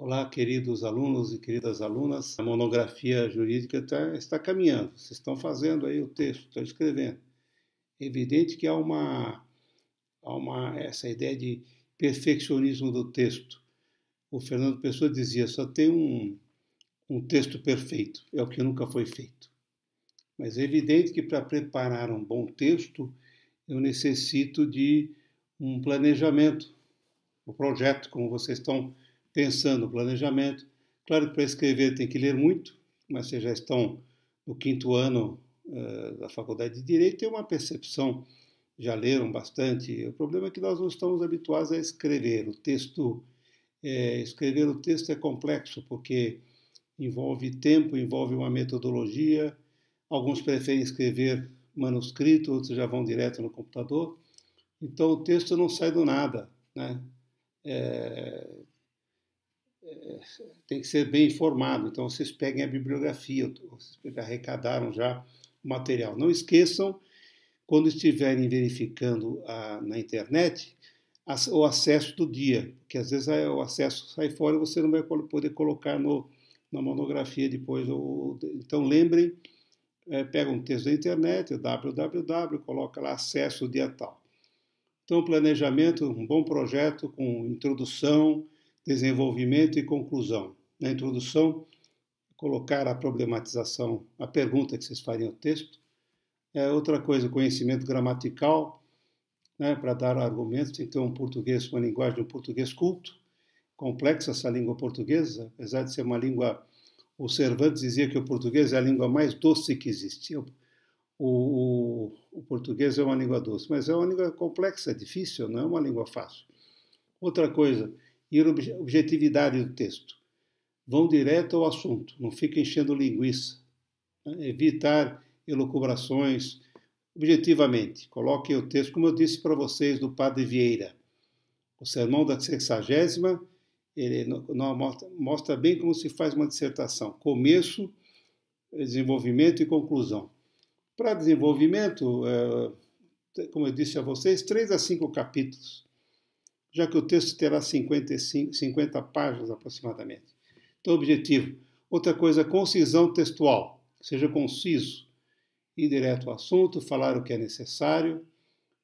Olá, queridos alunos e queridas alunas. A monografia jurídica está, está caminhando. Vocês estão fazendo aí o texto, estão escrevendo. É evidente que há uma, há uma essa ideia de perfeccionismo do texto. O Fernando Pessoa dizia: só tem um, um texto perfeito, é o que nunca foi feito. Mas é evidente que para preparar um bom texto, eu necessito de um planejamento, o um projeto, como vocês estão pensando no planejamento. Claro que para escrever tem que ler muito, mas vocês já estão no quinto ano uh, da faculdade de Direito, tem uma percepção, já leram bastante. O problema é que nós não estamos habituados a escrever. O texto, é, escrever o texto é complexo, porque envolve tempo, envolve uma metodologia. Alguns preferem escrever manuscrito, outros já vão direto no computador. Então o texto não sai do nada, né? É, tem que ser bem informado. Então, vocês peguem a bibliografia, vocês arrecadaram já o material. Não esqueçam, quando estiverem verificando a, na internet, a, o acesso do dia, que às vezes é, o acesso sai fora e você não vai poder colocar no, na monografia depois. Ou, então, lembrem, é, pega um texto da internet, www, coloca lá acesso dia tal. Então, planejamento, um bom projeto com introdução, desenvolvimento e conclusão. Na introdução, colocar a problematização, a pergunta que vocês fazem ao texto. É outra coisa, conhecimento gramatical, né, para dar argumentos, tem que ter um português, uma linguagem, um português culto. Complexa essa língua portuguesa, apesar de ser uma língua. O Cervantes dizia que o português é a língua mais doce que existe. O, o, o português é uma língua doce, mas é uma língua complexa, difícil, não é uma língua fácil. Outra coisa, e objetividade do texto. Vão direto ao assunto, não fiquem enchendo linguiça. Né? Evitar elucubrações objetivamente. Coloquem o texto, como eu disse para vocês, do Padre Vieira. O sermão da sexagésima ele mostra, mostra bem como se faz uma dissertação. Começo, desenvolvimento e conclusão. Para desenvolvimento, eh, como eu disse a vocês, três a cinco capítulos já que o texto terá 55, 50 páginas aproximadamente. Então, objetivo. Outra coisa, concisão textual, seja conciso, indireto direto ao assunto, falar o que é necessário.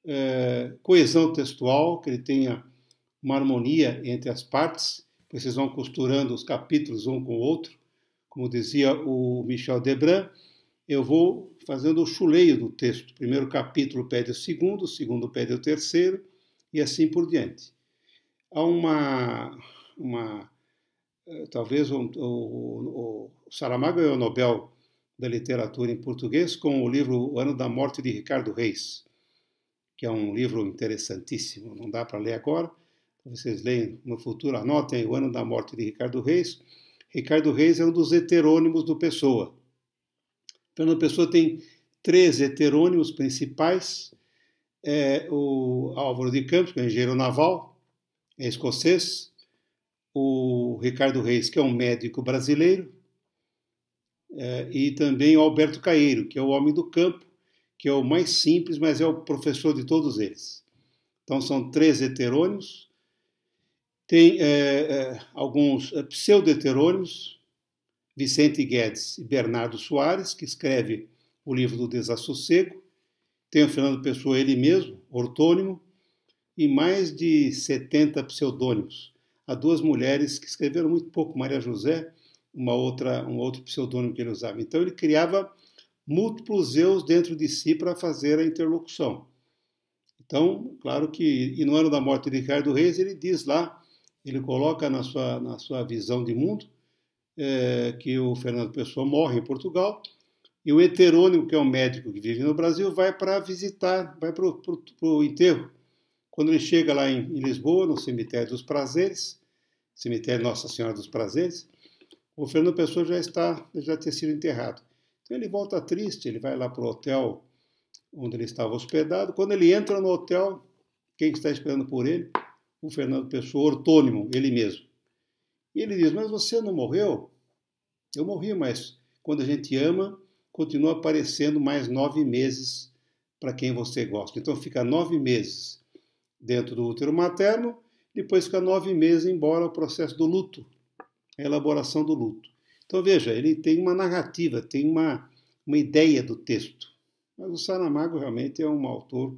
É, coesão textual, que ele tenha uma harmonia entre as partes, pois vocês vão costurando os capítulos um com o outro. Como dizia o Michel Debrun, eu vou fazendo o chuleio do texto. O primeiro capítulo pede o segundo, o segundo pede o terceiro, e assim por diante há uma, uma eh, talvez o, o, o Saramago ganhou é o Nobel da literatura em português com o livro O Ano da Morte de Ricardo Reis, que é um livro interessantíssimo, não dá para ler agora, vocês leem no futuro, anotem O Ano da Morte de Ricardo Reis. Ricardo Reis é um dos heterônimos do Pessoa. Fernando Pessoa tem três heterônimos principais, é, o Álvaro de Campos, que é engenheiro naval, é escocês, o Ricardo Reis, que é um médico brasileiro, é, e também o Alberto Caeiro, que é o homem do campo, que é o mais simples, mas é o professor de todos eles. Então são três heterônimos, tem é, é alguns é, pseudo-heterônimos, Vicente Guedes e Bernardo Soares, que escreve o livro do Desassossego, tem o Fernando Pessoa, ele mesmo, ortônimo, e mais de 70 pseudônimos. Há duas mulheres que escreveram muito pouco, Maria José, uma outra, um outro pseudônimo que ele usava. Então ele criava múltiplos eus dentro de si para fazer a interlocução. Então, claro que, e no ano da morte de Ricardo Reis, ele diz lá, ele coloca na sua, na sua visão de mundo, é, que o Fernando Pessoa morre em Portugal, e o heterônimo, que é um médico que vive no Brasil, vai para visitar, vai para o enterro quando ele chega lá em, em Lisboa, no cemitério dos Prazeres, cemitério Nossa Senhora dos Prazeres, o Fernando Pessoa já está, já tinha sido enterrado. Então ele volta triste, ele vai lá para o hotel onde ele estava hospedado. Quando ele entra no hotel, quem está esperando por ele? O Fernando Pessoa, ortônimo, ele mesmo. E ele diz: Mas você não morreu? Eu morri, mas quando a gente ama, continua aparecendo mais nove meses para quem você gosta. Então fica nove meses dentro do útero materno, depois fica nove meses, embora o processo do luto, a elaboração do luto. Então veja, ele tem uma narrativa, tem uma, uma ideia do texto. Mas o Saramago realmente é um autor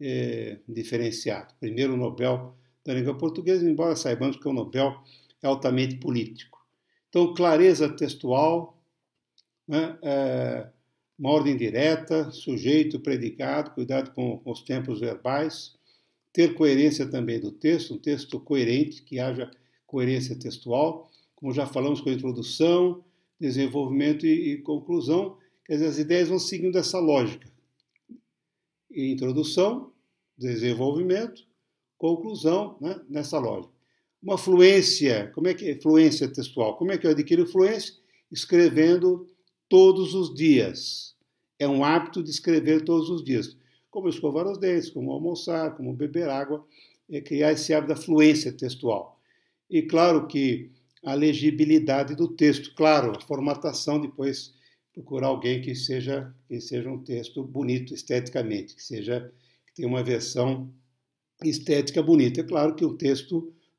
é, diferenciado. Primeiro Nobel da língua portuguesa, embora saibamos que o Nobel é altamente político. Então, clareza textual, né, é, uma ordem direta, sujeito, predicado, cuidado com os tempos verbais, ter coerência também do texto, um texto coerente, que haja coerência textual, como já falamos com a introdução, desenvolvimento e, e conclusão, quer dizer, as ideias vão seguindo essa lógica. Introdução, desenvolvimento, conclusão, né, nessa lógica. Uma fluência, como é que é fluência textual? Como é que eu adquiro fluência? Escrevendo todos os dias. É um hábito de escrever todos os dias como escovar os dentes, como almoçar, como beber água, é criar esse hábito da fluência textual. E claro que a legibilidade do texto, claro, a formatação depois procurar alguém que seja que seja um texto bonito esteticamente, que seja que tenha uma versão estética bonita. É claro que o texto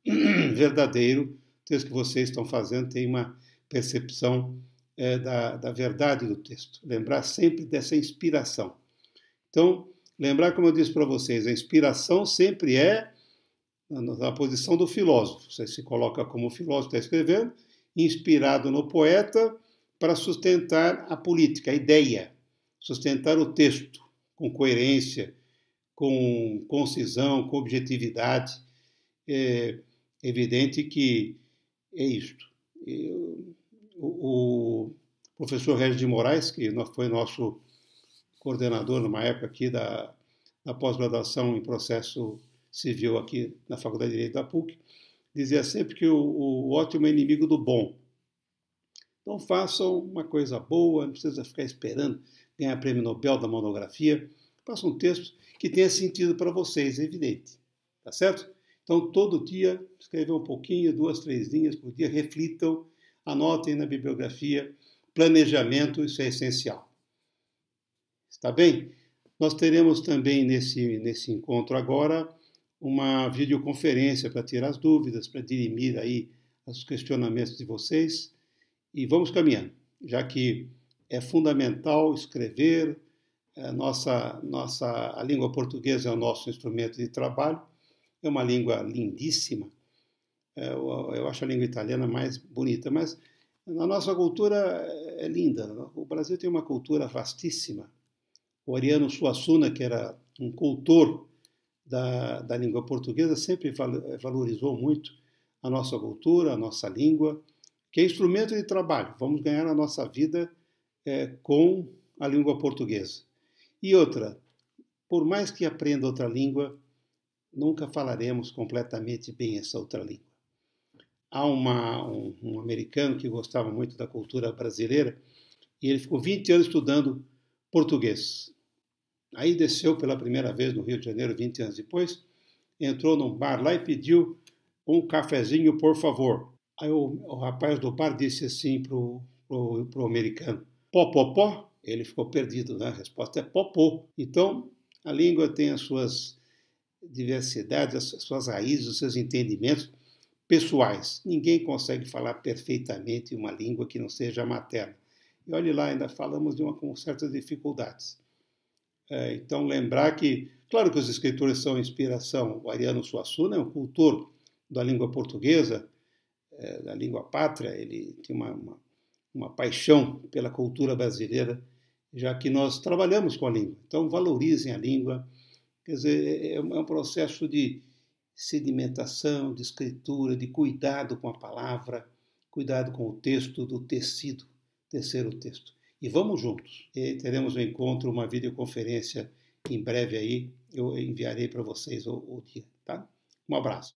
verdadeiro, o texto que vocês estão fazendo tem uma percepção é, da, da verdade do texto. Lembrar sempre dessa inspiração. Então, Lembrar, como eu disse para vocês, a inspiração sempre é na posição do filósofo. Você se coloca como filósofo, está escrevendo, inspirado no poeta para sustentar a política, a ideia, sustentar o texto com coerência, com concisão, com objetividade. É evidente que é isto. Eu, o, o professor Regis de Moraes, que foi nosso coordenador, numa época aqui, da, da pós-graduação em processo civil aqui na Faculdade de Direito da PUC, dizia sempre que o, o ótimo é inimigo do bom. Então façam uma coisa boa, não precisa ficar esperando ganhar prêmio Nobel da monografia. Façam um texto que tenha sentido para vocês, é evidente. Tá certo? Então, todo dia, escrevam um pouquinho, duas, três linhas por dia, reflitam, anotem na bibliografia. Planejamento, isso é essencial. Está bem? Nós teremos também nesse, nesse encontro agora uma videoconferência para tirar as dúvidas, para dirimir aí os questionamentos de vocês. E vamos caminhando, já que é fundamental escrever, a é, nossa, nossa, a língua portuguesa é o nosso instrumento de trabalho, é uma língua lindíssima. É, eu, eu acho a língua italiana mais bonita, mas a nossa cultura é, é linda. O Brasil tem uma cultura vastíssima o Ariano Suassuna, que era um cultor da, da língua portuguesa, sempre eh, valorizou muito a nossa cultura, a nossa língua, que é instrumento de trabalho. Vamos ganhar a nossa vida é, com a língua portuguesa. E outra, por mais que aprenda outra língua, nunca falaremos completamente bem essa outra língua. Há uma, um, um, americano que gostava muito da cultura brasileira e ele ficou 20 anos estudando português. Aí desceu pela primeira vez no Rio de Janeiro, 20 anos depois, entrou num bar lá e pediu um cafezinho, por favor. Aí o, o rapaz do bar disse assim pro, pro, pro americano, pó, pó, pó? Ele ficou perdido, né? A resposta é popô. Então, a língua tem as suas diversidades, as suas raízes, os seus entendimentos pessoais. Ninguém consegue falar perfeitamente uma língua que não seja materna. E olhe lá, ainda falamos de uma com certas dificuldades. É, então, lembrar que, claro que os escritores são inspiração. O Ariano Suassuna é um cultor da língua portuguesa, é, da língua pátria, ele tem uma, uma, uma paixão pela cultura brasileira, já que nós trabalhamos com a língua. Então, valorizem a língua. Quer dizer, é, é, é um processo de sedimentação, de escritura, de cuidado com a palavra, cuidado com o texto, do tecido, tecer o texto e vamos juntos. E teremos um encontro, uma videoconferência em breve aí. Eu enviarei para vocês o, o dia, tá? Um abraço.